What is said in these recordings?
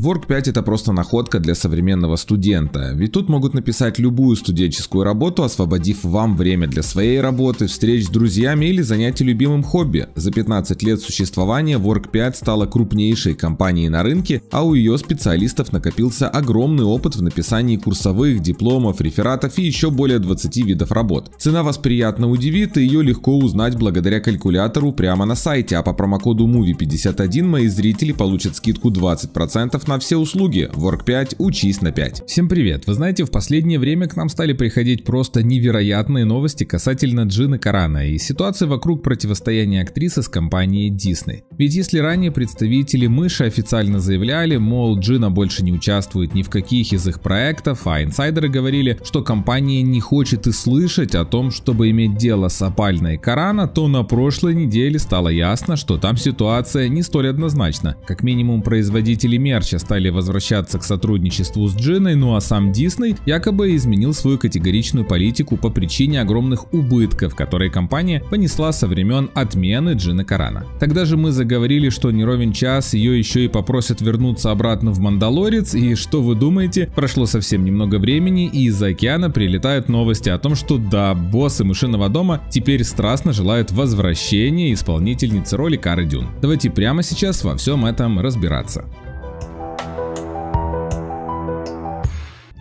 Work 5 это просто находка для современного студента, ведь тут могут написать любую студенческую работу, освободив вам время для своей работы, встреч с друзьями или занятий любимым хобби. За 15 лет существования Work 5 стала крупнейшей компанией на рынке, а у ее специалистов накопился огромный опыт в написании курсовых, дипломов, рефератов и еще более 20 видов работ. Цена вас приятно удивит и ее легко узнать благодаря калькулятору прямо на сайте, а по промокоду MOVIE51 мои зрители получат скидку 20% на все услуги. Work 5 учись на 5. Всем привет. Вы знаете, в последнее время к нам стали приходить просто невероятные новости касательно Джина Карана и ситуации вокруг противостояния актрисы с компанией Disney. Ведь если ранее представители мыши официально заявляли, мол, Джина больше не участвует ни в каких из их проектов, а инсайдеры говорили, что компания не хочет и слышать о том, чтобы иметь дело с опальной Карана, то на прошлой неделе стало ясно, что там ситуация не столь однозначна. Как минимум производители мерча Линча стали возвращаться к сотрудничеству с Джиной, ну а сам Дисней якобы изменил свою категоричную политику по причине огромных убытков, которые компания понесла со времен отмены Джины Карана. Тогда же мы заговорили, что не ровен час ее еще и попросят вернуться обратно в Мандалорец, и что вы думаете, прошло совсем немного времени, и из-за океана прилетают новости о том, что да, боссы Мышиного дома теперь страстно желают возвращения исполнительницы роли Кары Дюн. Давайте прямо сейчас во всем этом разбираться.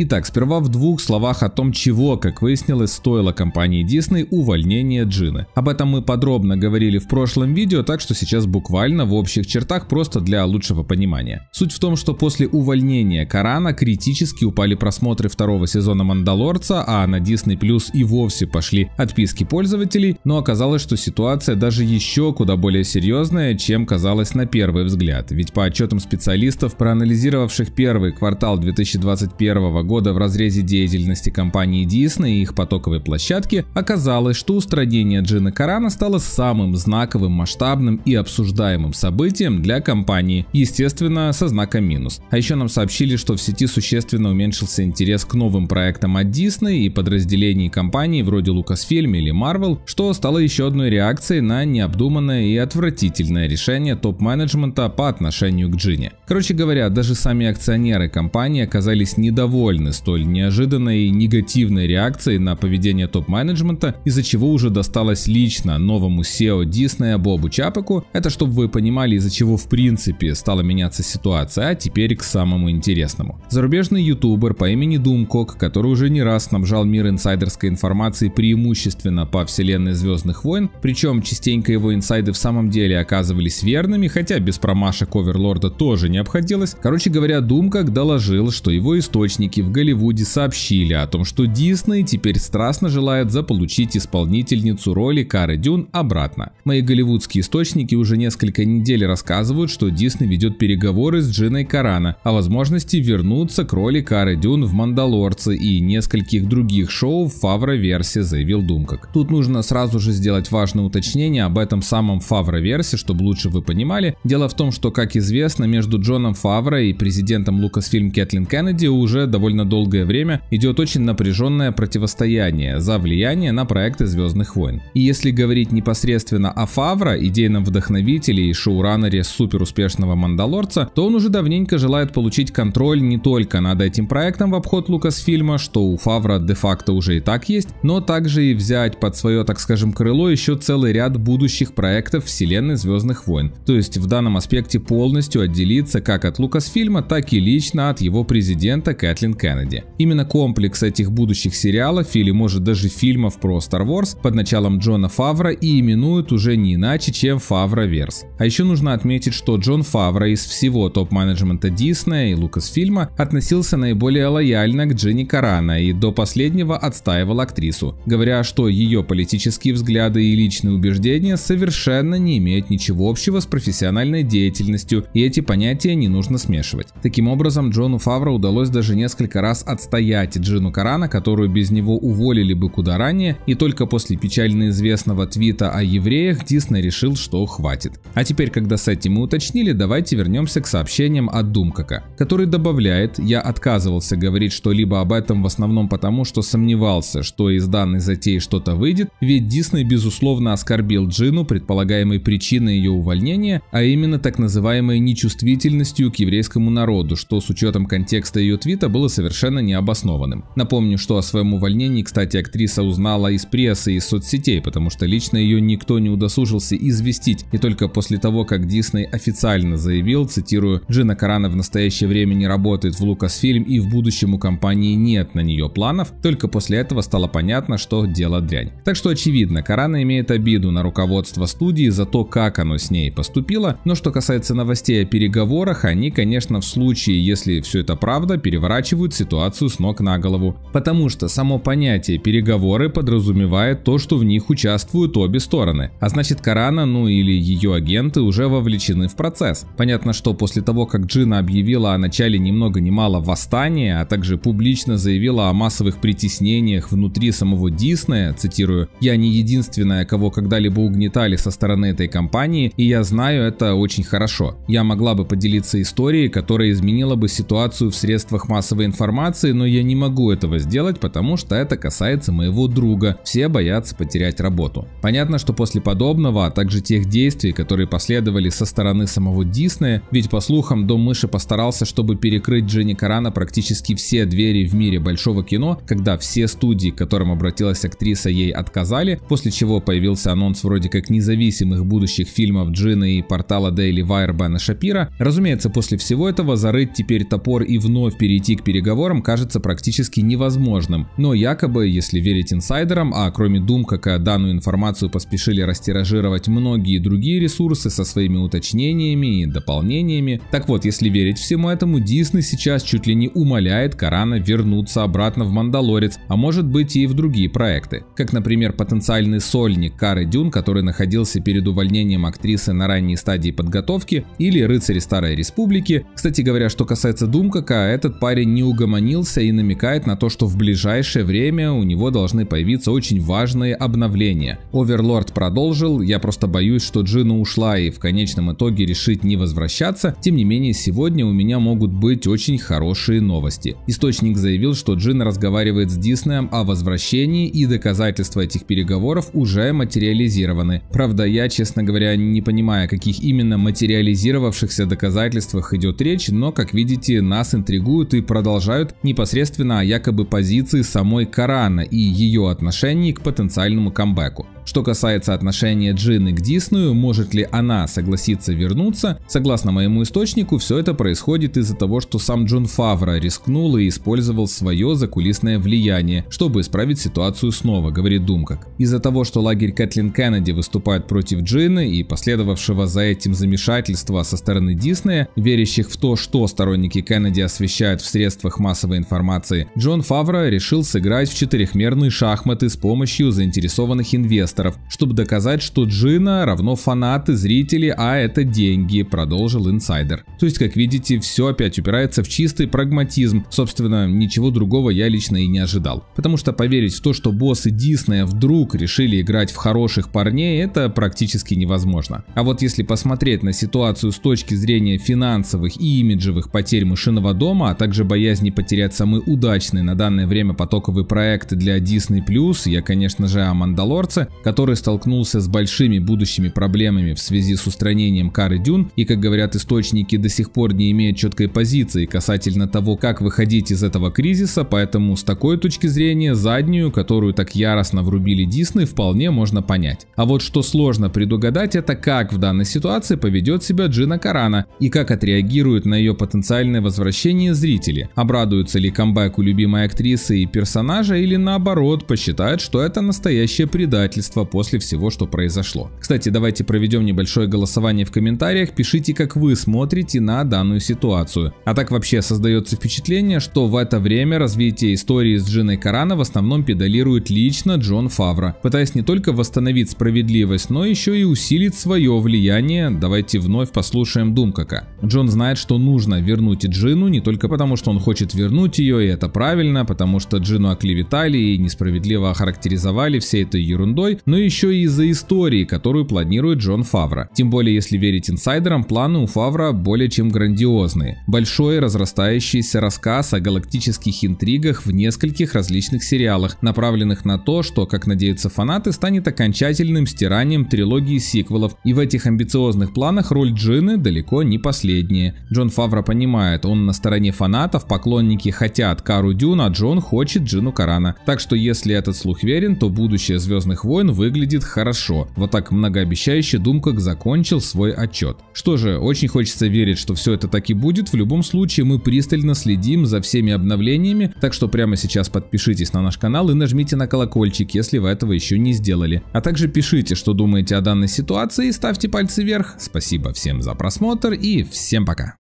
Итак, сперва в двух словах о том, чего, как выяснилось, стоило компании Disney увольнение Джины. Об этом мы подробно говорили в прошлом видео, так что сейчас буквально в общих чертах просто для лучшего понимания. Суть в том, что после увольнения Корана критически упали просмотры второго сезона Мандалорца, а на Disney Plus и вовсе пошли отписки пользователей, но оказалось, что ситуация даже еще куда более серьезная, чем казалось на первый взгляд. Ведь по отчетам специалистов, проанализировавших первый квартал 2021 года, года в разрезе деятельности компании Disney и их потоковой площадки оказалось, что устранение Джина Карана стало самым знаковым, масштабным и обсуждаемым событием для компании, естественно, со знаком минус. А еще нам сообщили, что в сети существенно уменьшился интерес к новым проектам от Disney и подразделений компании вроде Lucasfilm или Marvel, что стало еще одной реакцией на необдуманное и отвратительное решение топ-менеджмента по отношению к Джине. Короче говоря, даже сами акционеры компании оказались недовольны недовольны столь неожиданной негативной реакцией на поведение топ-менеджмента, из-за чего уже досталось лично новому SEO Диснея Бобу Чапеку. Это чтобы вы понимали, из-за чего в принципе стала меняться ситуация, а теперь к самому интересному. Зарубежный ютубер по имени Думкок, который уже не раз снабжал мир инсайдерской информации преимущественно по вселенной Звездных войн, причем частенько его инсайды в самом деле оказывались верными, хотя без промашек Оверлорда тоже не обходилось. Короче говоря, Думкок доложил, что его источники критики в Голливуде сообщили о том, что Дисней теперь страстно желает заполучить исполнительницу роли Кары Дюн обратно. Мои голливудские источники уже несколько недель рассказывают, что Дисней ведет переговоры с Джиной Карана о возможности вернуться к роли Кары Дюн в «Мандалорце» и нескольких других шоу в Фавро-версии, заявил Думкак. Тут нужно сразу же сделать важное уточнение об этом самом Фавро-версии, чтобы лучше вы понимали. Дело в том, что, как известно, между Джоном Фавро и президентом Лукасфильм Кэтлин Кеннеди уже довольно довольно долгое время идет очень напряженное противостояние за влияние на проекты «Звездных войн». И если говорить непосредственно о Фавро, идейном вдохновителе и шоураннере суперуспешного «Мандалорца», то он уже давненько желает получить контроль не только над этим проектом в обход Лукасфильма, что у Фавра де-факто уже и так есть, но также и взять под свое, так скажем, крыло еще целый ряд будущих проектов вселенной «Звездных войн». То есть в данном аспекте полностью отделиться как от Лукасфильма, так и лично от его президента Кэтлин Кеннеди. Именно комплекс этих будущих сериалов или может даже фильмов про Star Wars под началом Джона Фавра и именуют уже не иначе, чем Фавроверс. А еще нужно отметить, что Джон Фавра из всего топ-менеджмента Диснея и Лукасфильма относился наиболее лояльно к Дженни Карана и до последнего отстаивал актрису, говоря, что ее политические взгляды и личные убеждения совершенно не имеют ничего общего с профессиональной деятельностью, и эти понятия не нужно смешивать. Таким образом, Джону Фавро удалось даже несколько несколько раз отстоять Джину Карана, которую без него уволили бы куда ранее, и только после печально известного твита о евреях Дисней решил, что хватит. А теперь, когда с этим мы уточнили, давайте вернемся к сообщениям от Думкака, который добавляет «Я отказывался говорить что-либо об этом в основном потому, что сомневался, что из данной затеи что-то выйдет, ведь Дисней безусловно оскорбил Джину предполагаемой причиной ее увольнения, а именно так называемой нечувствительностью к еврейскому народу, что с учетом контекста ее твита было совершенно необоснованным. Напомню, что о своем увольнении, кстати, актриса узнала из прессы и соцсетей, потому что лично ее никто не удосужился известить, и только после того, как Дисней официально заявил, цитирую, «Джина Карана в настоящее время не работает в Лукасфильм и в будущем у компании нет на нее планов», только после этого стало понятно, что дело дрянь. Так что очевидно, Карана имеет обиду на руководство студии за то, как оно с ней поступило, но что касается новостей о переговорах, они, конечно, в случае, если все это правда, переворачивают переворачивают ситуацию с ног на голову. Потому что само понятие переговоры подразумевает то, что в них участвуют обе стороны. А значит Карана, ну или ее агенты уже вовлечены в процесс. Понятно, что после того, как Джина объявила о начале ни много ни мало восстания, а также публично заявила о массовых притеснениях внутри самого Диснея, цитирую, «Я не единственная, кого когда-либо угнетали со стороны этой компании, и я знаю это очень хорошо. Я могла бы поделиться историей, которая изменила бы ситуацию в средствах массовой информации информации, но я не могу этого сделать, потому что это касается моего друга. Все боятся потерять работу. Понятно, что после подобного, а также тех действий, которые последовали со стороны самого Диснея, ведь по слухам Дом Мыши постарался, чтобы перекрыть Дженни Карана практически все двери в мире большого кино, когда все студии, к которым обратилась актриса, ей отказали, после чего появился анонс вроде как независимых будущих фильмов Джина и портала Daily Wire Бена Шапира. Разумеется, после всего этого зарыть теперь топор и вновь перейти к переговорам переговорам кажется практически невозможным, но якобы, если верить инсайдерам, а кроме Doom, как данную информацию поспешили растиражировать многие другие ресурсы со своими уточнениями и дополнениями, так вот, если верить всему этому, Дисней сейчас чуть ли не умоляет Корана вернуться обратно в Мандалорец, а может быть и в другие проекты, как, например, потенциальный сольник Кары Дюн, который находился перед увольнением актрисы на ранней стадии подготовки, или Рыцари Старой Республики. Кстати говоря, что касается Думкака, этот парень не угодил угомонился и намекает на то, что в ближайшее время у него должны появиться очень важные обновления. Оверлорд продолжил, я просто боюсь, что Джина ушла и в конечном итоге решит не возвращаться, тем не менее сегодня у меня могут быть очень хорошие новости. Источник заявил, что Джина разговаривает с Диснеем о возвращении и доказательства этих переговоров уже материализированы. Правда, я, честно говоря, не понимаю, о каких именно материализировавшихся доказательствах идет речь, но, как видите, нас интригуют и продолжают продолжают непосредственно о якобы позиции самой Корана и ее отношении к потенциальному камбэку. Что касается отношения Джины к Дисную, может ли она согласиться вернуться, согласно моему источнику, все это происходит из-за того, что сам Джон Фавра рискнул и использовал свое закулисное влияние, чтобы исправить ситуацию снова, говорит Думкак. Из-за того, что лагерь Кэтлин Кеннеди выступает против Джины и последовавшего за этим замешательства со стороны Диснея, верящих в то, что сторонники Кеннеди освещают в средства средствах массовой информации, Джон Фавро решил сыграть в четырехмерные шахматы с помощью заинтересованных инвесторов, чтобы доказать, что Джина равно фанаты, зрители, а это деньги, продолжил инсайдер. То есть, как видите, все опять упирается в чистый прагматизм. Собственно, ничего другого я лично и не ожидал. Потому что поверить в то, что боссы Диснея вдруг решили играть в хороших парней, это практически невозможно. А вот если посмотреть на ситуацию с точки зрения финансовых и имиджевых потерь мышиного дома, а также боязнь не потерять самый удачный на данное время потоковый проект для Disney+, я, конечно же, о Мандалорце, который столкнулся с большими будущими проблемами в связи с устранением Кары Дюн, и, как говорят источники, до сих пор не имеет четкой позиции касательно того, как выходить из этого кризиса, поэтому с такой точки зрения заднюю, которую так яростно врубили Disney, вполне можно понять. А вот что сложно предугадать, это как в данной ситуации поведет себя Джина Карана и как отреагирует на ее потенциальное возвращение зрители. Об Обрадуются ли камбэку любимой актрисы и персонажа или наоборот посчитают, что это настоящее предательство после всего, что произошло. Кстати, давайте проведем небольшое голосование в комментариях, пишите, как вы смотрите на данную ситуацию. А так вообще создается впечатление, что в это время развитие истории с Джиной Корана в основном педалирует лично Джон Фавра, пытаясь не только восстановить справедливость, но еще и усилить свое влияние. Давайте вновь послушаем Думкака. Джон знает, что нужно вернуть Джину не только потому, что он хочет хочет вернуть ее, и это правильно, потому что Джину оклеветали и несправедливо охарактеризовали всей этой ерундой, но еще и из-за истории, которую планирует Джон Фавра. Тем более, если верить инсайдерам, планы у Фавра более чем грандиозные. Большой разрастающийся рассказ о галактических интригах в нескольких различных сериалах, направленных на то, что, как надеются фанаты, станет окончательным стиранием трилогии сиквелов, и в этих амбициозных планах роль Джины далеко не последняя. Джон Фавра понимает, он на стороне фанатов, поклонников поклонники хотят Кару Дюна, а Джон хочет Джину Карана. Так что если этот слух верен, то будущее Звездных войн выглядит хорошо. Вот так многообещающе Думкак закончил свой отчет. Что же, очень хочется верить, что все это так и будет. В любом случае, мы пристально следим за всеми обновлениями, так что прямо сейчас подпишитесь на наш канал и нажмите на колокольчик, если вы этого еще не сделали. А также пишите, что думаете о данной ситуации, и ставьте пальцы вверх. Спасибо всем за просмотр и всем пока.